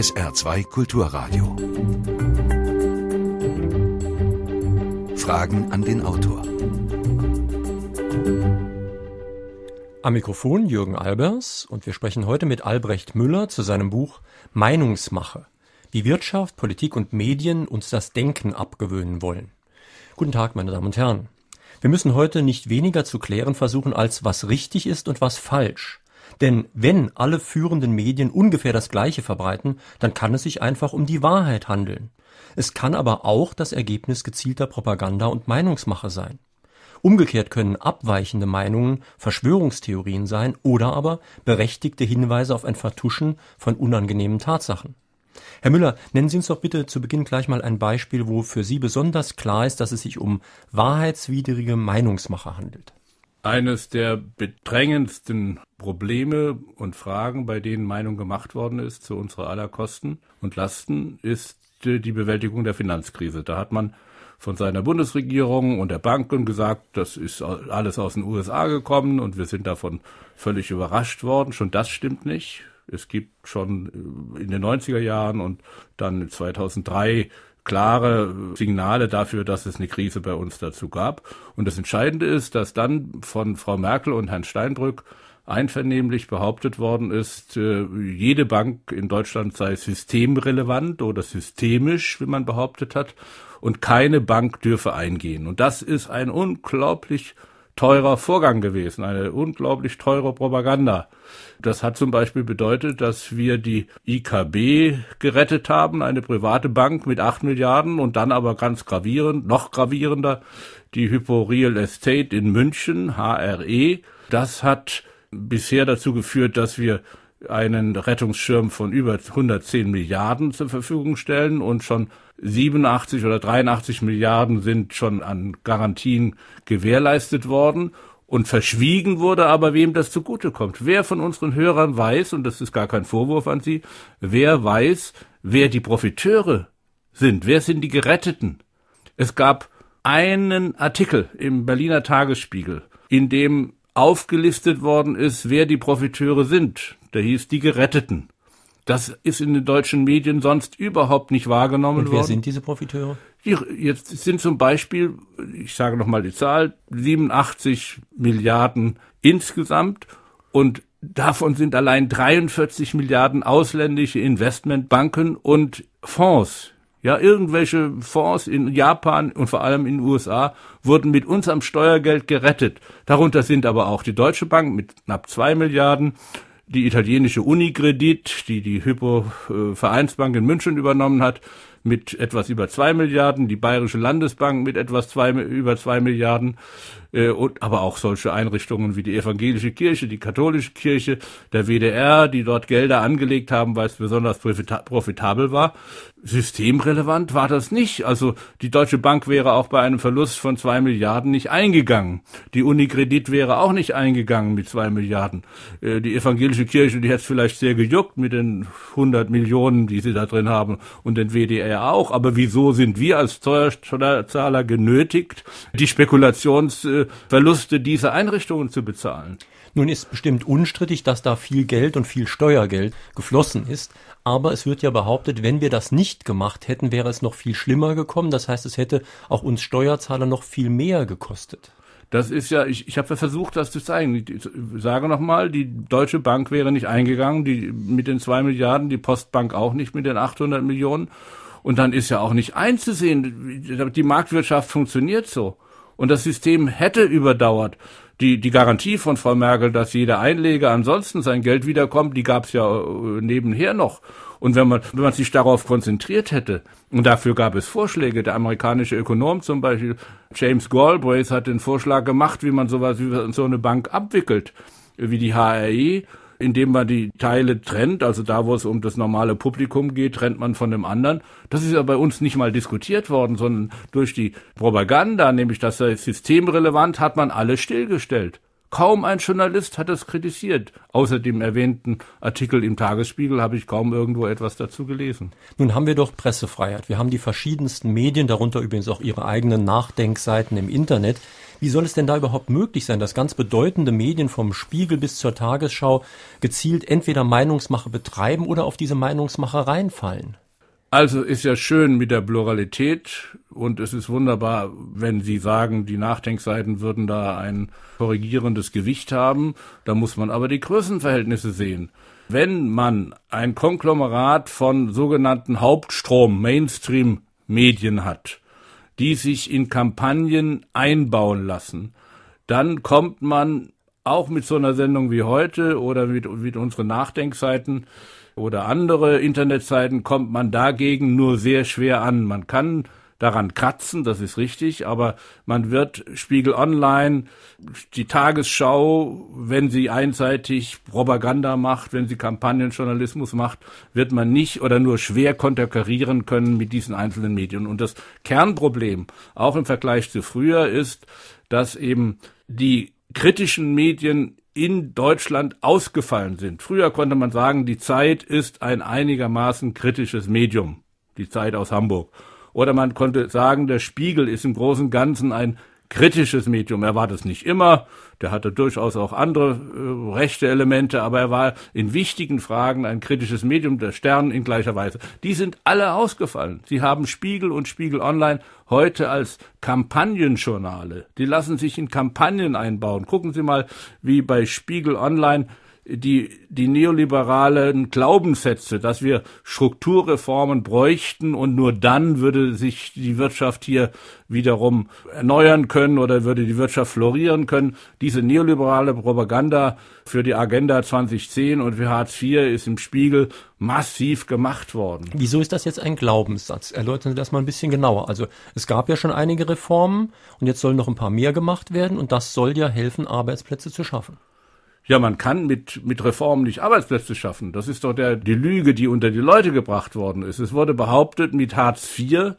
SR2 Kulturradio. Fragen an den Autor. Am Mikrofon Jürgen Albers und wir sprechen heute mit Albrecht Müller zu seinem Buch Meinungsmache, wie Wirtschaft, Politik und Medien uns das Denken abgewöhnen wollen. Guten Tag, meine Damen und Herren. Wir müssen heute nicht weniger zu klären versuchen, als was richtig ist und was falsch. Denn wenn alle führenden Medien ungefähr das Gleiche verbreiten, dann kann es sich einfach um die Wahrheit handeln. Es kann aber auch das Ergebnis gezielter Propaganda und Meinungsmache sein. Umgekehrt können abweichende Meinungen Verschwörungstheorien sein oder aber berechtigte Hinweise auf ein Vertuschen von unangenehmen Tatsachen. Herr Müller, nennen Sie uns doch bitte zu Beginn gleich mal ein Beispiel, wo für Sie besonders klar ist, dass es sich um wahrheitswidrige Meinungsmacher handelt. Eines der bedrängendsten Probleme und Fragen, bei denen Meinung gemacht worden ist zu unserer aller Kosten und Lasten, ist die Bewältigung der Finanzkrise. Da hat man von seiner Bundesregierung und der Banken gesagt, das ist alles aus den USA gekommen und wir sind davon völlig überrascht worden. Schon das stimmt nicht. Es gibt schon äh, in den 90er Jahren und dann 2003 klare Signale dafür, dass es eine Krise bei uns dazu gab. Und das Entscheidende ist, dass dann von Frau Merkel und Herrn Steinbrück einvernehmlich behauptet worden ist, äh, jede Bank in Deutschland sei systemrelevant oder systemisch, wie man behauptet hat, und keine Bank dürfe eingehen. Und das ist ein unglaublich teurer Vorgang gewesen, eine unglaublich teure Propaganda. Das hat zum Beispiel bedeutet, dass wir die IKB gerettet haben, eine private Bank mit 8 Milliarden und dann aber ganz gravierend, noch gravierender, die Hypo Real Estate in München, HRE. Das hat bisher dazu geführt, dass wir einen Rettungsschirm von über 110 Milliarden zur Verfügung stellen und schon 87 oder 83 Milliarden sind schon an Garantien gewährleistet worden und verschwiegen wurde, aber wem das zugutekommt. Wer von unseren Hörern weiß, und das ist gar kein Vorwurf an Sie, wer weiß, wer die Profiteure sind, wer sind die Geretteten? Es gab einen Artikel im Berliner Tagesspiegel, in dem aufgelistet worden ist, wer die Profiteure sind der hieß Die Geretteten. Das ist in den deutschen Medien sonst überhaupt nicht wahrgenommen worden. Und wer worden. sind diese Profiteure? Die, jetzt sind zum Beispiel, ich sage nochmal die Zahl, 87 Milliarden insgesamt und davon sind allein 43 Milliarden ausländische Investmentbanken und Fonds. Ja, irgendwelche Fonds in Japan und vor allem in den USA wurden mit unserem Steuergeld gerettet. Darunter sind aber auch die Deutsche Bank mit knapp zwei Milliarden, die italienische Unikredit, die die Hypo-Vereinsbank äh, in München übernommen hat, mit etwas über zwei Milliarden, die Bayerische Landesbank mit etwas zwei, über zwei Milliarden, äh, und aber auch solche Einrichtungen wie die evangelische Kirche, die katholische Kirche, der WDR, die dort Gelder angelegt haben, weil es besonders profita profitabel war. Systemrelevant war das nicht. Also die Deutsche Bank wäre auch bei einem Verlust von zwei Milliarden nicht eingegangen. Die Unikredit wäre auch nicht eingegangen mit zwei Milliarden. Äh, die evangelische Kirche, die hätte es vielleicht sehr gejuckt mit den 100 Millionen, die sie da drin haben und den WDR auch. Aber wieso sind wir als Steuerzahler genötigt, die Spekulations äh, Verluste dieser Einrichtungen zu bezahlen. Nun ist bestimmt unstrittig, dass da viel Geld und viel Steuergeld geflossen ist. Aber es wird ja behauptet, wenn wir das nicht gemacht hätten, wäre es noch viel schlimmer gekommen. Das heißt, es hätte auch uns Steuerzahler noch viel mehr gekostet. Das ist ja, ich, ich habe versucht, das zu zeigen. Ich sage nochmal, die Deutsche Bank wäre nicht eingegangen, die mit den zwei Milliarden, die Postbank auch nicht mit den 800 Millionen. Und dann ist ja auch nicht einzusehen, die Marktwirtschaft funktioniert so und das System hätte überdauert. Die, die Garantie von Frau Merkel, dass jeder Einleger ansonsten sein Geld wiederkommt, die gab es ja äh, nebenher noch. Und wenn man, wenn man sich darauf konzentriert hätte, und dafür gab es Vorschläge, der amerikanische Ökonom zum Beispiel, James Galbraith hat den Vorschlag gemacht, wie man sowas, wie so eine Bank abwickelt, wie die HRI indem man die Teile trennt, also da, wo es um das normale Publikum geht, trennt man von dem anderen. Das ist ja bei uns nicht mal diskutiert worden, sondern durch die Propaganda, nämlich dass das systemrelevant, hat man alles stillgestellt. Kaum ein Journalist hat das kritisiert. Außer dem erwähnten Artikel im Tagesspiegel habe ich kaum irgendwo etwas dazu gelesen. Nun haben wir doch Pressefreiheit. Wir haben die verschiedensten Medien, darunter übrigens auch ihre eigenen Nachdenkseiten im Internet. Wie soll es denn da überhaupt möglich sein, dass ganz bedeutende Medien vom Spiegel bis zur Tagesschau gezielt entweder Meinungsmache betreiben oder auf diese Meinungsmache reinfallen? Also ist ja schön mit der Pluralität und es ist wunderbar, wenn Sie sagen, die Nachdenkseiten würden da ein korrigierendes Gewicht haben. Da muss man aber die Größenverhältnisse sehen. Wenn man ein Konglomerat von sogenannten Hauptstrom, Mainstream Medien hat, die sich in Kampagnen einbauen lassen. Dann kommt man auch mit so einer Sendung wie heute oder mit, mit unseren Nachdenkseiten oder andere Internetseiten kommt man dagegen nur sehr schwer an. Man kann daran kratzen, das ist richtig, aber man wird Spiegel Online, die Tagesschau, wenn sie einseitig Propaganda macht, wenn sie Kampagnenjournalismus macht, wird man nicht oder nur schwer konterkarieren können mit diesen einzelnen Medien. Und das Kernproblem, auch im Vergleich zu früher, ist, dass eben die kritischen Medien in Deutschland ausgefallen sind. Früher konnte man sagen, die Zeit ist ein einigermaßen kritisches Medium, die Zeit aus Hamburg. Oder man konnte sagen, der Spiegel ist im Großen und Ganzen ein kritisches Medium. Er war das nicht immer, der hatte durchaus auch andere äh, rechte Elemente, aber er war in wichtigen Fragen ein kritisches Medium, der Stern in gleicher Weise. Die sind alle ausgefallen. Sie haben Spiegel und Spiegel Online heute als Kampagnenjournale. Die lassen sich in Kampagnen einbauen. Gucken Sie mal, wie bei Spiegel Online die, die neoliberalen Glaubenssätze, dass wir Strukturreformen bräuchten und nur dann würde sich die Wirtschaft hier wiederum erneuern können oder würde die Wirtschaft florieren können. Diese neoliberale Propaganda für die Agenda 2010 und für Hartz IV ist im Spiegel massiv gemacht worden. Wieso ist das jetzt ein Glaubenssatz? Erläutern Sie das mal ein bisschen genauer. Also es gab ja schon einige Reformen und jetzt sollen noch ein paar mehr gemacht werden und das soll ja helfen, Arbeitsplätze zu schaffen ja, man kann mit, mit Reformen nicht Arbeitsplätze schaffen. Das ist doch der, die Lüge, die unter die Leute gebracht worden ist. Es wurde behauptet, mit Hartz IV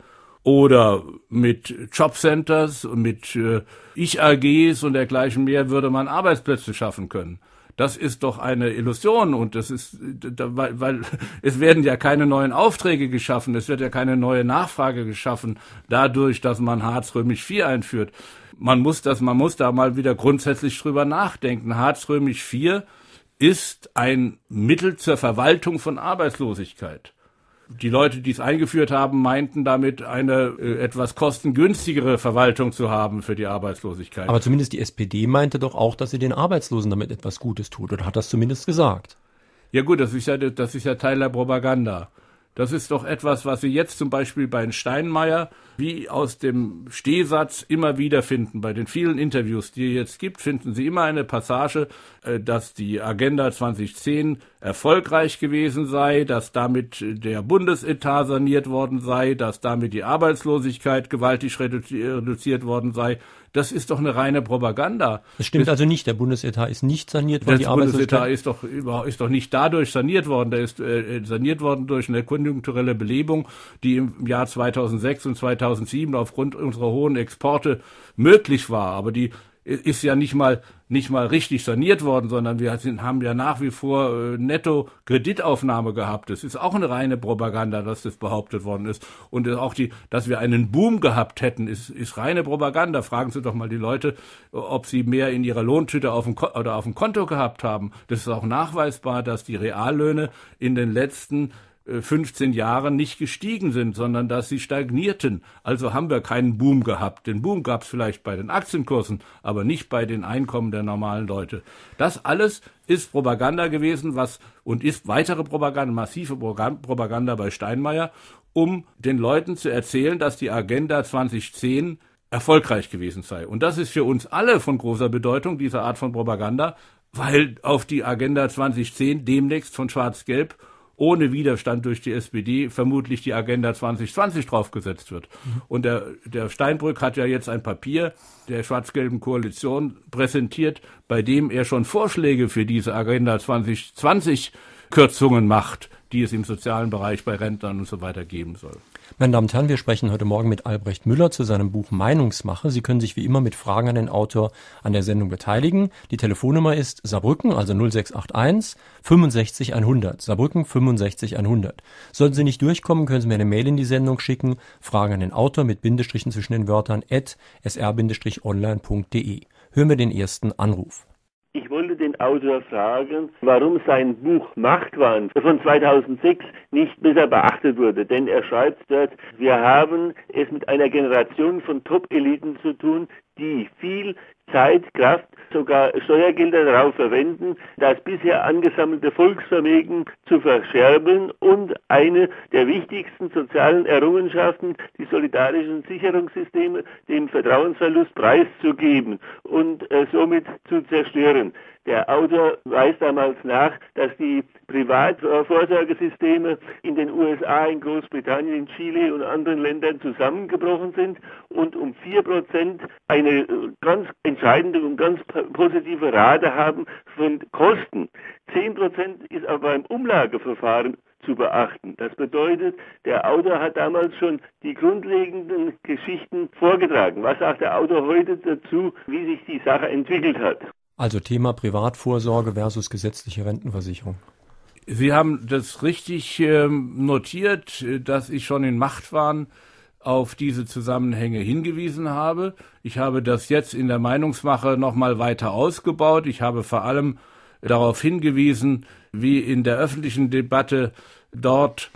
oder mit Jobcenters und mit äh, Ich-AGs und dergleichen mehr würde man Arbeitsplätze schaffen können. Das ist doch eine Illusion und das ist, weil, weil es werden ja keine neuen Aufträge geschaffen, es wird ja keine neue Nachfrage geschaffen, dadurch, dass man Harz Römisch 4 einführt. Man muss das, man muss da mal wieder grundsätzlich drüber nachdenken. Harz Römisch 4 ist ein Mittel zur Verwaltung von Arbeitslosigkeit. Die Leute, die es eingeführt haben, meinten damit, eine äh, etwas kostengünstigere Verwaltung zu haben für die Arbeitslosigkeit. Aber zumindest die SPD meinte doch auch, dass sie den Arbeitslosen damit etwas Gutes tut oder hat das zumindest gesagt. Ja gut, das ist ja, das ist ja Teil der Propaganda. Das ist doch etwas, was Sie jetzt zum Beispiel bei Steinmeier wie aus dem Stehsatz immer wieder finden. Bei den vielen Interviews, die es jetzt gibt, finden Sie immer eine Passage, äh, dass die Agenda 2010 erfolgreich gewesen sei, dass damit der Bundesetat saniert worden sei, dass damit die Arbeitslosigkeit gewaltig reduziert worden sei. Das ist doch eine reine Propaganda. Das stimmt das, also nicht. Der Bundesetat ist nicht saniert worden. Der Bundesetat ist doch, ist doch nicht dadurch saniert worden. Der ist äh, äh, saniert worden durch eine konjunkturelle Belebung, die im Jahr 2006 und 2007 aufgrund unserer hohen Exporte möglich war. Aber die ist ja nicht mal, nicht mal richtig saniert worden, sondern wir sind, haben ja nach wie vor äh, netto Kreditaufnahme gehabt. Das ist auch eine reine Propaganda, dass das behauptet worden ist. Und auch die, dass wir einen Boom gehabt hätten, ist, ist reine Propaganda. Fragen Sie doch mal die Leute, ob sie mehr in ihrer Lohntüte auf dem, oder auf dem Konto gehabt haben. Das ist auch nachweisbar, dass die Reallöhne in den letzten 15 äh, Jahren nicht gestiegen sind, sondern dass sie stagnierten. Also haben wir keinen Boom gehabt. Den Boom gab es vielleicht bei den Aktienkursen, aber nicht bei den Einkommen der normalen Leute. Das alles ist Propaganda gewesen, was und ist weitere Propaganda, massive Propaganda bei Steinmeier, um den Leuten zu erzählen, dass die Agenda 2010 erfolgreich gewesen sei. Und das ist für uns alle von großer Bedeutung, diese Art von Propaganda, weil auf die Agenda 2010 demnächst von Schwarz-Gelb ohne Widerstand durch die SPD vermutlich die Agenda 2020 draufgesetzt wird. Mhm. Und der, der Steinbrück hat ja jetzt ein Papier der schwarz-gelben Koalition präsentiert, bei dem er schon Vorschläge für diese Agenda 2020 Kürzungen macht die es im sozialen Bereich bei Rentnern und so weiter geben soll. Meine Damen und Herren, wir sprechen heute Morgen mit Albrecht Müller zu seinem Buch Meinungsmache. Sie können sich wie immer mit Fragen an den Autor an der Sendung beteiligen. Die Telefonnummer ist Saarbrücken, also 0681 65 100. Saarbrücken 65 100. Sollten Sie nicht durchkommen, können Sie mir eine Mail in die Sendung schicken. Fragen an den Autor mit Bindestrichen zwischen den Wörtern at sr-online.de. Hören wir den ersten Anruf. Ich wollte den Autor Fragen, warum sein Buch Machtwahn von 2006 nicht besser beachtet wurde. Denn er schreibt dort, wir haben es mit einer Generation von Top-Eliten zu tun, die viel Zeit, Kraft, sogar Steuergelder darauf verwenden, das bisher angesammelte Volksvermögen zu verscherben und eine der wichtigsten sozialen Errungenschaften, die solidarischen Sicherungssysteme, dem Vertrauensverlust preiszugeben und äh, somit zu zerstören. Der Autor weist damals nach, dass die Privatvorsorgesysteme in den USA, in Großbritannien, in Chile und anderen Ländern zusammengebrochen sind und um 4% eine äh, ganz entscheidende und ganz positive Rate haben von Kosten. 10% ist aber im Umlageverfahren zu beachten. Das bedeutet, der Autor hat damals schon die grundlegenden Geschichten vorgetragen. Was sagt der Autor heute dazu, wie sich die Sache entwickelt hat? Also Thema Privatvorsorge versus gesetzliche Rentenversicherung. Sie haben das richtig ähm, notiert, äh, dass ich schon in Machtwahn auf diese Zusammenhänge hingewiesen habe. Ich habe das jetzt in der Meinungsmache nochmal weiter ausgebaut. Ich habe vor allem darauf hingewiesen, wie in der öffentlichen Debatte dort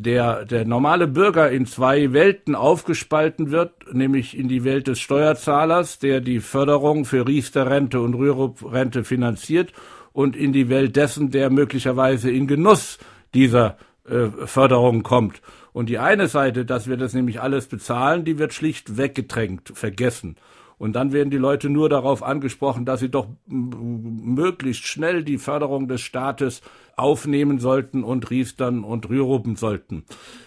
der, der normale Bürger in zwei Welten aufgespalten wird, nämlich in die Welt des Steuerzahlers, der die Förderung für Riester-Rente und Rürup-Rente finanziert, und in die Welt dessen, der möglicherweise in Genuss dieser äh, Förderung kommt. Und die eine Seite, dass wir das nämlich alles bezahlen, die wird schlicht weggedrängt, vergessen. Und dann werden die Leute nur darauf angesprochen, dass sie doch möglichst schnell die Förderung des Staates aufnehmen sollten und Riestern und Rürupen sollten.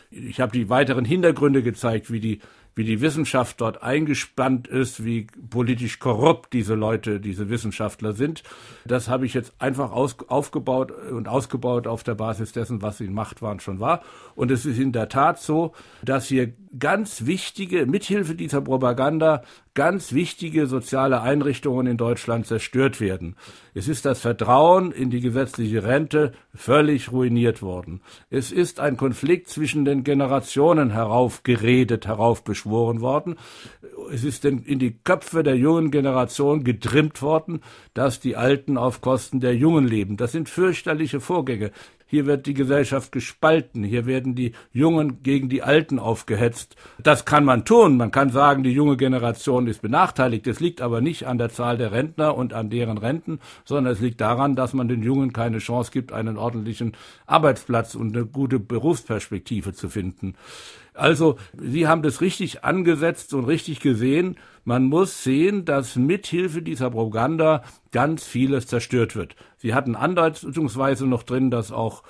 Ich habe die weiteren Hintergründe gezeigt, wie die wie die Wissenschaft dort eingespannt ist, wie politisch korrupt diese Leute, diese Wissenschaftler sind. Das habe ich jetzt einfach aus, aufgebaut und ausgebaut auf der Basis dessen, was in Macht waren schon war. Und es ist in der Tat so, dass hier ganz wichtige, mithilfe dieser Propaganda, ganz wichtige soziale Einrichtungen in Deutschland zerstört werden. Es ist das Vertrauen in die gesetzliche Rente völlig ruiniert worden. Es ist ein Konflikt zwischen den Generationen heraufgeredet, heraufbeschworen worden. Es ist in die Köpfe der jungen Generation getrimmt worden, dass die Alten auf Kosten der Jungen leben. Das sind fürchterliche Vorgänge hier wird die Gesellschaft gespalten, hier werden die Jungen gegen die Alten aufgehetzt. Das kann man tun, man kann sagen, die junge Generation ist benachteiligt, das liegt aber nicht an der Zahl der Rentner und an deren Renten, sondern es liegt daran, dass man den Jungen keine Chance gibt, einen ordentlichen Arbeitsplatz und eine gute Berufsperspektive zu finden. Also, Sie haben das richtig angesetzt und richtig gesehen. Man muss sehen, dass mithilfe dieser Propaganda ganz vieles zerstört wird. Sie hatten andeutungsweise noch drin, dass auch